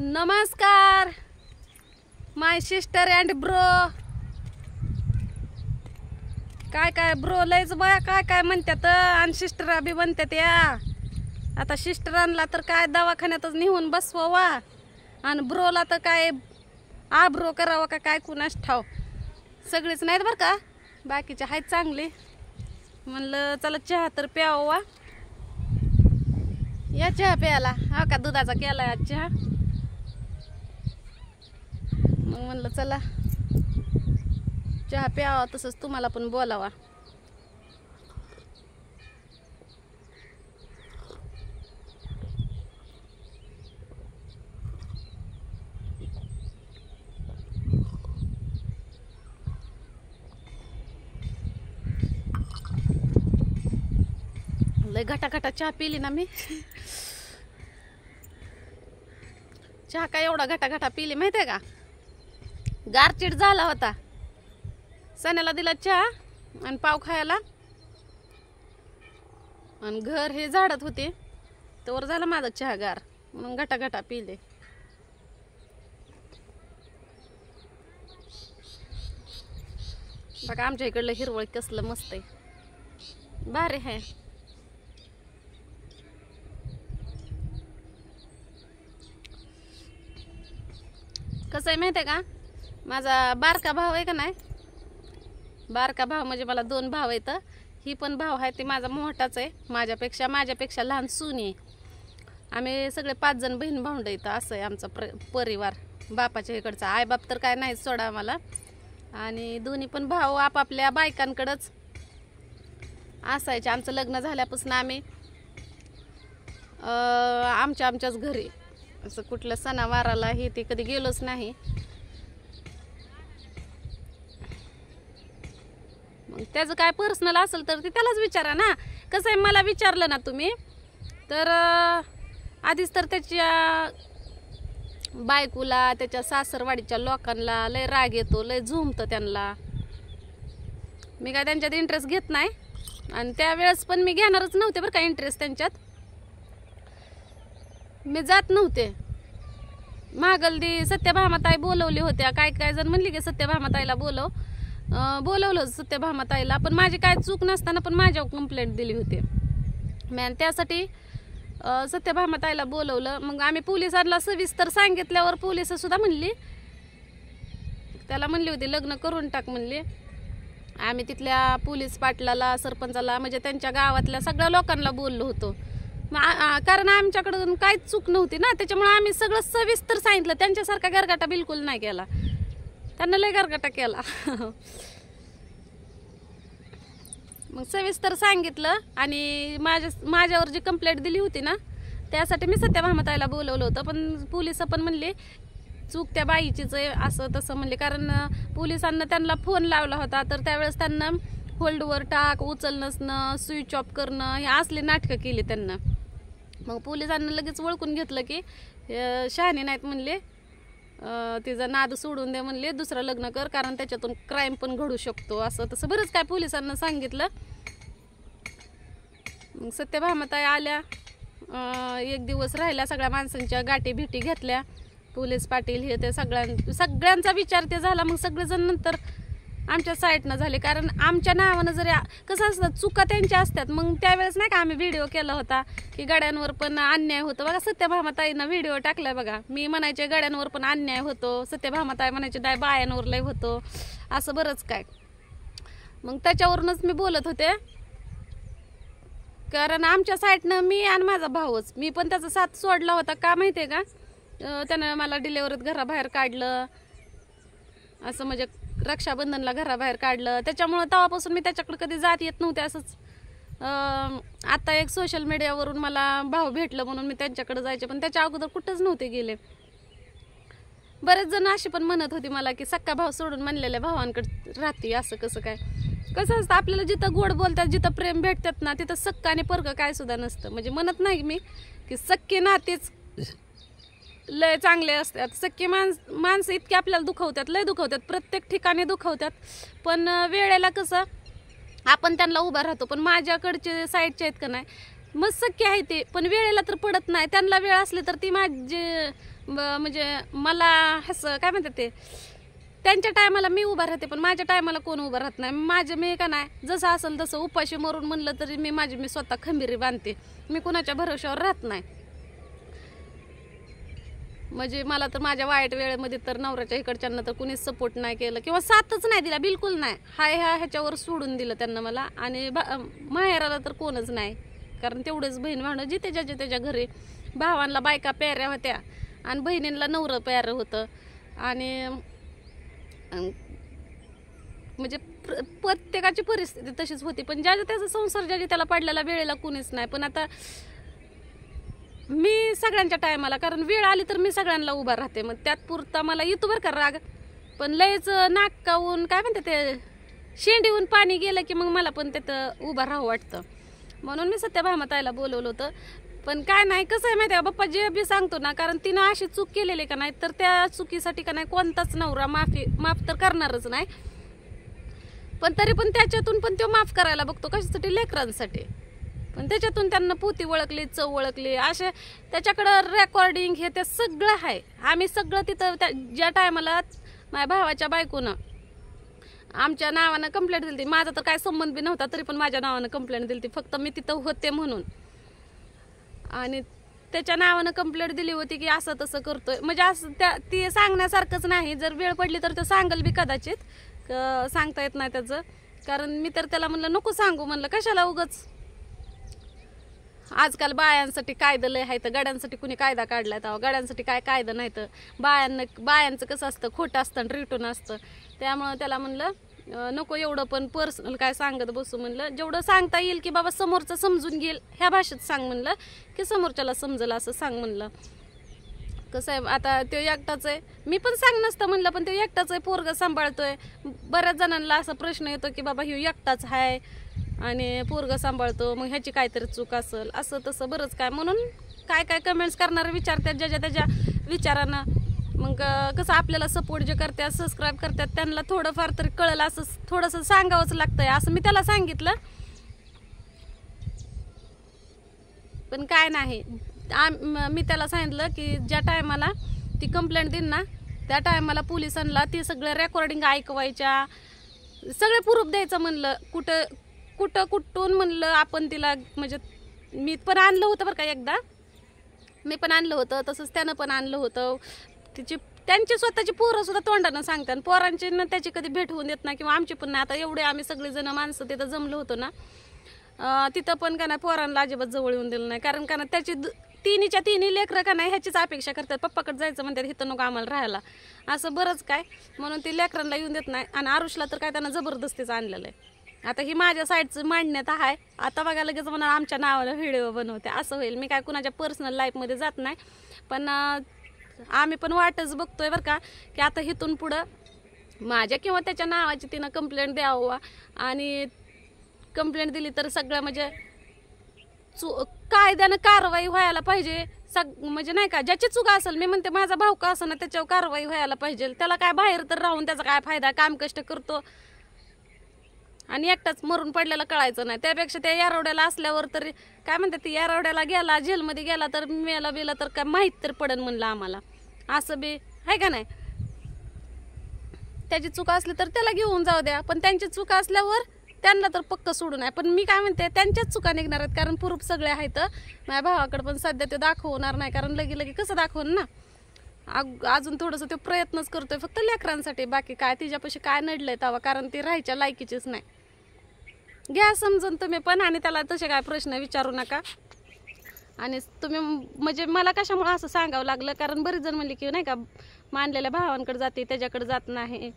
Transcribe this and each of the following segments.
नमस्कार माय sister and bro काय काय ब्रो लयच बया काय काय म्हणतात आणि सिस्टर बी म्हणतात या आता सिस्टरांना तर काय दवाखान्यातच नेऊन वा आणि ब्रोला तर काय आ ब्रो करावा का काय कुणास ठाव सगळेच नाहीत बरं का बाकीचे आहेत चांगले म्हणलं चला चहा तर प्यावा या चहा प्यायला हा का दुधाचा केला आज चहा मग म्हणलं चला चहा प्यावा तसंच तुम्हाला पण बोलावा लय घटाघटा चहा पिली ना मी चहा काय एवढा घटाघटा पिली माहिती आहे का गारचीट झाला होता सण्याला दिला चहा आणि पाव खायला आणि घर हे झाडत होते तर झाला माझा चहा गार म्हणून घटा पिले बघा आमच्या इकडलं हिरवळ कसलं मस्त आहे भारी है कसं आहे माहिती आहे का माझा बारका भाव आहे का नाही बारका भाव म्हणजे मला दोन भाव आहेत ही पण भाव आहे ते माझा मोठाच आहे माझ्यापेक्षा माझ्यापेक्षा लहान सुनी आहे आम्ही सगळे पाच जण बहीण भाऊंड इथं असं आहे आमचा प्र परिवार बापाच्या इकडचा आईबाप तर काय नाही सोडा आम्हाला आणि दोन्ही पण भाऊ आपापल्या बायकांकडंच असायचे आमचं लग्न झाल्यापासून आम्ही आमच्या आमच्याच घरी असं कुठलं सणावाराला हे ते कधी गेलोच नाही त्याचं काय पर्सनल असेल तर ते त्यालाच विचारा ना कसं आहे मला विचारलं ना तुम्ही तर आधीच तर त्याच्या बायकोला त्याच्या सासरवाडीच्या लोकांना लय राग येतो लय झुमतं त्यांना मी काय त्यांच्यात इंटरेस्ट घेत नाही आणि त्यावेळेस पण मी घेणारच नव्हते बरं का इंटरेस्ट त्यांच्यात मी जात नव्हते महागलदी सत्यभामाताई बोलवली होत्या काय काय जण म्हणली की सत्यभामाताईला बोलव बोलवलं सत्यभामा ताईला पण माझी काय चूक नसताना पण माझ्यावर कंप्लेंट दिली होती मॅन त्यासाठी सत्यभामा ताईला बोलवलं मग आम्ही पोलिसांना सविस्तर सांगितल्यावर सुद्धा म्हणली त्याला म्हणली होती लग्न करून टाक म्हणली आम्ही तिथल्या पोलीस पाटलाला सरपंचाला म्हणजे त्यांच्या गावातल्या सगळ्या लोकांना बोललो होतो कारण आमच्याकडून काहीच चूक नव्हती ना त्याच्यामुळे आम्ही सगळं सविस्तर सांगितलं त्यांच्यासारखा गरगाटा बिलकुल नाही केला त्यांना लय गरगटा केला मग सविस्तर सांगितलं आणि माझ्या माझ्यावर जी कंप्लेंट दिली होती ना त्यासाठी मी सत्या महामताईला बोलवलं होतं पण पोलिस पण म्हणले चूक त्या बाईचीच आहे असं तसं म्हणले कारण पोलिसांना त्यांना फोन लावला होता तर त्यावेळेस त्यांना होल्डवर टाक उचल नसणं स्विच ऑफ करणं हे असले नाटकं केले त्यांना मग पोलिसांना लगेच ओळखून घेतलं की शहाणे नाहीत म्हणले तिचं नाद सोडून दे म्हणले दुसरं लग्न कर कारण त्याच्यातून क्राईम पण घडू शकतो असं तसं बरंच काय पोलिसांना सांगितलं मग सत्यभामताई आल्या एक दिवस राहिल्या सगळ्या माणसांच्या गाठी भेटी घेतल्या पोलीस पाटील हे ते सगळ्यां सगळ्यांचा विचार ते झाला मग सगळेजण नंतर आमच्या साईडनं झाले कारण आमच्या नावानं जरी कसं असतं चुका त्यांच्या असतात मग त्यावेळेस नाही का आम्ही व्हिडिओ केला होता की गड्यांवर पण अन्याय होतो बघा सत्यभामाताईनं व्हिडिओ टाकलाय बघा मी म्हणायचे गड्यांवर पण अन्याय होतो सत्यभामाताई म्हणायचे डाय बायांवर लय होतो असं बरंच काय मग त्याच्यावरूनच मी बोलत होते कारण आमच्या साईडनं मी आणि माझा भाऊच मी पण त्याचा साथ सोडला होता का माहिती आहे का त्यानं मला डिलेवरीत घराबाहेर काढलं असं म्हणजे रक्षाबंधनला घराबाहेर काढलं त्याच्यामुळं तेव्हापासून मी त्याच्याकडे कधी जात येत नव्हते असंच आता एक सोशल मीडियावरून मला भाव भेटलं म्हणून मी त्यांच्याकडे जायचे पण त्याच्या अगोदर कुठंच नव्हते गेले बरेच जण अशी पण म्हणत होती मला की सक्का भाव सोडून म्हणलेल्या भावांकडे राहते असं कसं काय कसं असतं आपल्याला जिथं गोड बोलतात जिथं प्रेम भेटतात ना तिथं सक्का आणि परकं काय सुद्धा नसतं म्हणजे म्हणत नाही मी की सक्के नातेच लय चांगले असतात सख्खी माणस माणसं इतके आपल्याला दुखवतात लय दुखवतात प्रत्येक ठिकाणी दुखवतात पण वेळेला कसं आपण त्यांना उभा राहतो पण माझ्याकडचे साईडचे आहेत का नाही मग सख्खे आहे ते पण वेळेला तर पडत नाही त्यांना वेळ असली तर ती माझी म्हणजे मला हसं काय म्हणतात ते त्यांच्या टायमाला मी उभा राहते पण माझ्या टायमाला कोण उभा राहत नाही माझे मी का नाही जसं असेल तसं उपाशी मरून म्हणलं तरी मी माझी मी स्वतः खंबीरी बांधते मी कुणाच्या भरोश्यावर राहत नाही म्हणजे मला तर माझ्या वाईट वेळेमध्ये तर नवऱ्याच्या इकडच्यांना तर कुणीच सपोर्ट नाही केलं किंवा साथच नाही दिला बिलकुल नाही हाय हा ह्याच्यावर सोडून दिलं त्यांना मला आणि माहेराला तर कोणच नाही कारण तेवढंच बहीण भावणं जी त्याच्या जे त्याच्या घरी भावांना बायका प्याऱ्या होत्या आणि बहिणींना नवरं प्यारं होतं आणि म्हणजे प्रत्येकाची परिस्थिती तशीच होती पण ज्या ज्या त्याचा संसार ज्या त्याला पडलेला वेळेला कुणीच नाही पण आता मी सगळ्यांच्या टायमाला कारण वेळ आली तर मी सगळ्यांना उभा राहते मग त्यात पुरता मला येतो बरं का राग पण लयच नाक काऊन काय म्हणते ते शेंडीहून पाणी गेलं की मग मला पण त्यात उभा राहू वाटतं म्हणून मी सध्या भामाताईला बोलवलं होतं पण काय नाही कसं आहे माहिती आहे बाप्पा जे बी सांगतो ना कारण तिनं अशी चूक केलेली का नाही तर त्या चुकीसाठी का नाही कोणताच नवरा माफी माफ तर करणारच नाही पण तरी पण त्याच्यातून पण तो माफ करायला बघतो कशासाठी लेकरांसाठी त्याच्यातून त्यांना पोती ओळखली चव ओळखली असे त्याच्याकडं रेकॉर्डिंग हे ते सगळं आहे आम्ही सगळं तिथं त्या ज्या टायमाला माझ्या भावाच्या बायकोनं आमच्या नावानं कंप्लेंट दिली माझा तर काय संबंध बी नव्हता तरी पण माझ्या नावानं कंप्लेंट दिली फक्त मी तिथं होते म्हणून आणि त्याच्या नावानं कंप्लेंट दिली होती की असं तसं करतोय म्हणजे असं त्या ती सांगण्यासारखंच नाही जर वेळ पडली तर तो सांगेल बी कदाचित सांगता येत नाही त्याचं कारण मी तर त्याला म्हणलं नको सांगू म्हणलं कशाला उगच आजकाल बायांसाठी कायदं लय आहे तर गाड्यांसाठी कुणी कायदा काढलाय तेव्हा गाड्यांसाठी काय कायदा नाही तर बायांना बायांचं कसं असतं खोटं असतं आणि रिटून असतं त्यामुळं त्याला म्हणलं नको एवढं पण पर्सनल काय सांगत बसू म्हणलं जेवढं सांगता येईल की बाबा समोरचं समजून घेईल ह्या भाषेत सांग म्हणलं की समोरच्याला समजलं असं सांग म्हणलं कसं आहे आता तो एकटाच आहे मी पण सांग नसतं म्हणलं पण तो एकटाच आहे पोरग सांभाळतोय बऱ्याच जणांना असा प्रश्न येतो की बाबा ह्यू एकटाच आहे आणि पोरगं सांभाळतो मग ह्याची काहीतरी चूक असेल असं तसं बरंच काय म्हणून काय काय कमेंट्स करणारे विचारतात ज्या त्याच्या विचारानं मग कसं आपल्याला सपोर्ट जे करतात सबस्क्राईब करतात त्यांना थोडंफार तरी कळलं असं थोडंसं सांगावंच लागतंय असं मी त्याला सांगितलं पण काय नाही मी त्याला सांगितलं की ज्या टायमाला ती कंप्लेंट देईन ना त्या टायमाला पोलिसांना ती सगळं रेकॉर्डिंग ऐकवायच्या सगळे प्रूफ द्यायचं म्हणलं कुठं कुठं कुठून म्हणलं आपण तिला म्हणजे मी पण आणलं होतं बरं का एकदा मी पण आणलं होतं तसंच त्यानं पण आणलं होतं तिची त्यांची स्वतःची पोरं सुद्धा तोंडानं सांगतात पोरांची ना त्याची कधी भेट होऊन देत नाही किंवा आमची पण नाही आता एवढे आम्ही सगळेजण माणसं तिथं जमलो होतो ना तिथं पण का नाही पोरांना अजिबात जवळ येऊन दिलं नाही कारण का ना त्याची तिन्हीच्या तिन्ही लेकरं का नाही ह्याचीच अपेक्षा करतात पप्पाकड जायचं म्हणतात हिथं नको आम्हाला राहायला असं बरंच काय म्हणून ती लेकरांना येऊन देत नाही आणि आरुषला तर काय त्यांना जबरदस्तीचं आणलेलं आहे आता ही माझ्या साईडचं मांडण्यात आहे आता बघा लगेच म्हणा आमच्या नावाला व्हिडिओ बनवते असं होईल मी काय कुणाच्या पर्सनल लाईफमध्ये जात नाही पण आम्ही पण वाटच बघतोय बरं का की आता इथून पुढं माझ्या किंवा त्याच्या नावाची तिनं कंप्लेंट द्यावं आणि कंप्लेंट दिली तर सगळं म्हणजे चु कायद्यानं कारवाई व्हायला पाहिजे सग म्हणजे नाही का ज्याची चुका असेल मी म्हणते माझा भाऊ का असं ना त्याच्यावर कारवाई व्हायला पाहिजे त्याला काय बाहेर तर राहून त्याचा काय फायदा काम कष्ट करतो आणि एकटाच मरून पडलेला कळायचं नाही त्यापेक्षा त्या यारवड्याला असल्यावर तर काय म्हणतात ती यारवड्याला गेला जेलमध्ये गेला तर मेला बिला तर काय माहीत तर पडेल म्हणलं आम्हाला असं बी आहे का नाही त्याची चुका असली तर त्याला घेऊन जाऊ द्या पण त्यांची चुका असल्यावर त्यांना तर पक्क सोडू नये पण मी काय म्हणते त्यांच्याच चुका निघणार आहेत कारण पुरूप सगळे आहेत माझ्या भावाकडे पण सध्या ते दाखवणार नाही कारण लगे लगे कसं दाखवून ना अजून थोडंसं ते प्रयत्नच करतोय फक्त लेकरांसाठी बाकी काय तिच्यापाशी काय नडलंय तवा कारण ती राहायच्या लायकीचीच नाही घ्या समजून तुम्ही पण आणि त्याला तसे काय प्रश्न विचारू नका आणि तुम्ही म्हणजे मला कशामुळं असं सांगावं लागलं कारण बरेच जण म्हणले की नाही का मानलेल्या भावांकडे जाते त्याच्याकडे जात नाही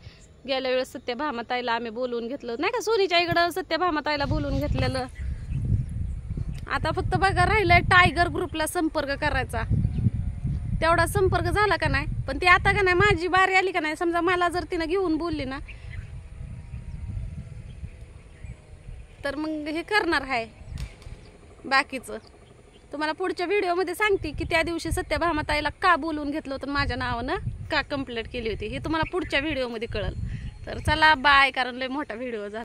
गेल्या वेळेस सत्य ताईला आम्ही बोलवून घेतलं नाही का सोनीच्या इकडं सत्य ताईला बोलवून घेतलेलं आता फक्त बघा राहिलं टायगर ग्रुपला संपर्क करायचा तेवढा संपर्क झाला का नाही पण ती आता का नाही माझी बारी आली का नाही समजा मला जर तिनं घेऊन बोलली ना तर मग हे करणार आहे बाकीचं तुम्हाला पुढच्या व्हिडिओमध्ये सांगते की त्या दिवशी सत्याभामाताईला का बोलवून घेतलं होतं माझ्या नावानं का कंप्लेंट केली होती हे तुम्हाला पुढच्या व्हिडिओमध्ये कळल तर चला बाय कारण लय मोठा व्हिडिओ झाला